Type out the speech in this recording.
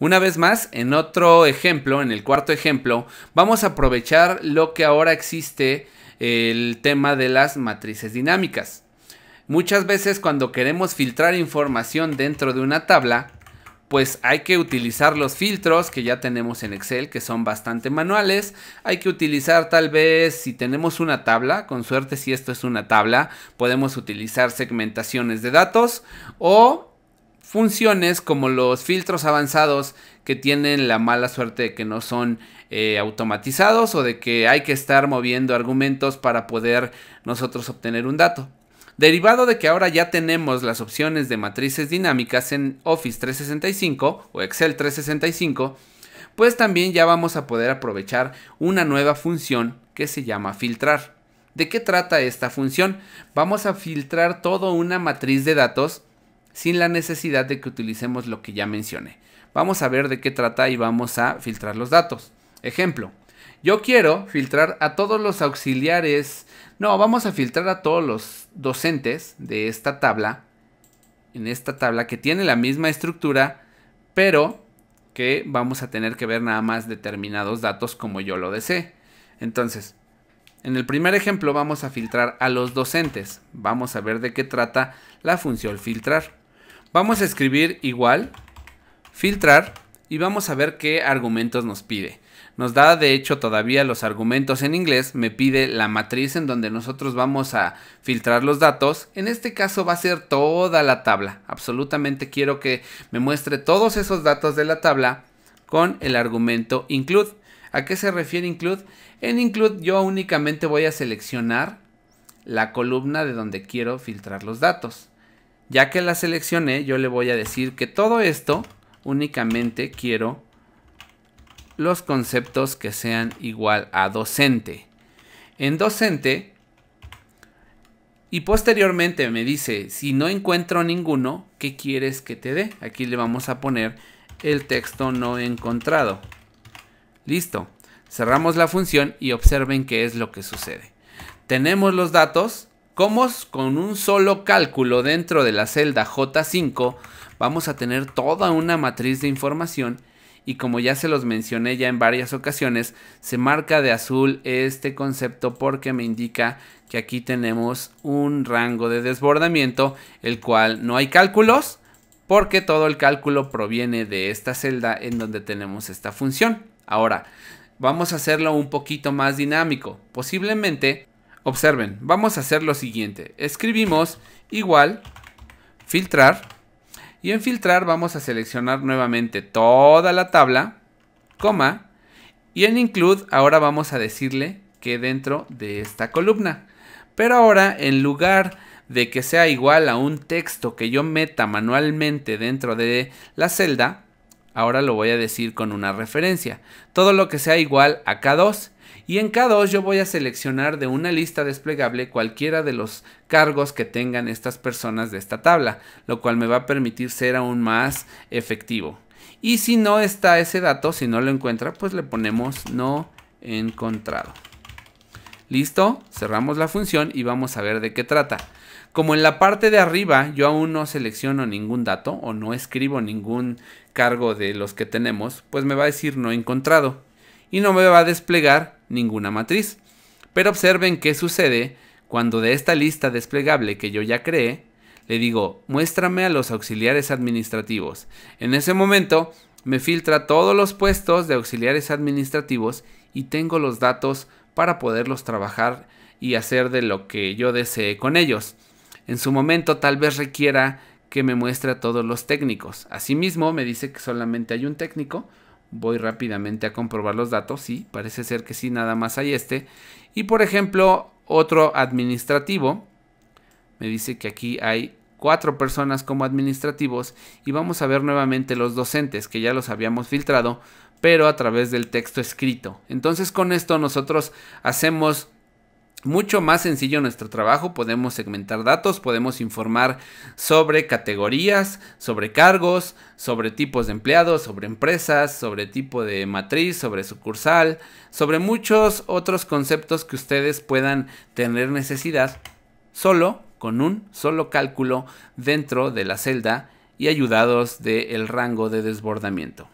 Una vez más, en otro ejemplo, en el cuarto ejemplo, vamos a aprovechar lo que ahora existe el tema de las matrices dinámicas. Muchas veces cuando queremos filtrar información dentro de una tabla, pues hay que utilizar los filtros que ya tenemos en Excel, que son bastante manuales. Hay que utilizar tal vez si tenemos una tabla, con suerte si esto es una tabla, podemos utilizar segmentaciones de datos o funciones como los filtros avanzados que tienen la mala suerte de que no son eh, automatizados o de que hay que estar moviendo argumentos para poder nosotros obtener un dato. Derivado de que ahora ya tenemos las opciones de matrices dinámicas en Office 365 o Excel 365, pues también ya vamos a poder aprovechar una nueva función que se llama filtrar. ¿De qué trata esta función? Vamos a filtrar toda una matriz de datos sin la necesidad de que utilicemos lo que ya mencioné. Vamos a ver de qué trata y vamos a filtrar los datos. Ejemplo, yo quiero filtrar a todos los auxiliares, no, vamos a filtrar a todos los docentes de esta tabla, en esta tabla que tiene la misma estructura, pero que vamos a tener que ver nada más determinados datos como yo lo desee. Entonces, en el primer ejemplo vamos a filtrar a los docentes. Vamos a ver de qué trata la función filtrar. Vamos a escribir igual, filtrar y vamos a ver qué argumentos nos pide. Nos da de hecho todavía los argumentos en inglés, me pide la matriz en donde nosotros vamos a filtrar los datos. En este caso va a ser toda la tabla. Absolutamente quiero que me muestre todos esos datos de la tabla con el argumento include. ¿A qué se refiere include? En include yo únicamente voy a seleccionar la columna de donde quiero filtrar los datos. Ya que la seleccioné, yo le voy a decir que todo esto únicamente quiero los conceptos que sean igual a docente. En docente, y posteriormente me dice, si no encuentro ninguno, ¿qué quieres que te dé? Aquí le vamos a poner el texto no encontrado. Listo. Cerramos la función y observen qué es lo que sucede. Tenemos los datos cómo con un solo cálculo dentro de la celda J5 vamos a tener toda una matriz de información y como ya se los mencioné ya en varias ocasiones, se marca de azul este concepto porque me indica que aquí tenemos un rango de desbordamiento, el cual no hay cálculos, porque todo el cálculo proviene de esta celda en donde tenemos esta función. Ahora, vamos a hacerlo un poquito más dinámico. Posiblemente Observen, vamos a hacer lo siguiente. Escribimos igual, filtrar. Y en filtrar vamos a seleccionar nuevamente toda la tabla, coma. Y en include ahora vamos a decirle que dentro de esta columna. Pero ahora en lugar de que sea igual a un texto que yo meta manualmente dentro de la celda, ahora lo voy a decir con una referencia. Todo lo que sea igual a K2 y en K2 yo voy a seleccionar de una lista desplegable cualquiera de los cargos que tengan estas personas de esta tabla, lo cual me va a permitir ser aún más efectivo. Y si no está ese dato, si no lo encuentra, pues le ponemos no encontrado. Listo, cerramos la función y vamos a ver de qué trata. Como en la parte de arriba yo aún no selecciono ningún dato o no escribo ningún cargo de los que tenemos, pues me va a decir no encontrado y no me va a desplegar ninguna matriz. Pero observen qué sucede cuando de esta lista desplegable que yo ya creé, le digo, muéstrame a los auxiliares administrativos. En ese momento me filtra todos los puestos de auxiliares administrativos y tengo los datos para poderlos trabajar y hacer de lo que yo desee con ellos. En su momento tal vez requiera que me muestre a todos los técnicos. Asimismo, me dice que solamente hay un técnico, Voy rápidamente a comprobar los datos. Sí, parece ser que sí, nada más hay este. Y por ejemplo, otro administrativo. Me dice que aquí hay cuatro personas como administrativos. Y vamos a ver nuevamente los docentes, que ya los habíamos filtrado, pero a través del texto escrito. Entonces con esto nosotros hacemos mucho más sencillo nuestro trabajo, podemos segmentar datos, podemos informar sobre categorías, sobre cargos, sobre tipos de empleados, sobre empresas, sobre tipo de matriz, sobre sucursal, sobre muchos otros conceptos que ustedes puedan tener necesidad solo con un solo cálculo dentro de la celda y ayudados del rango de desbordamiento.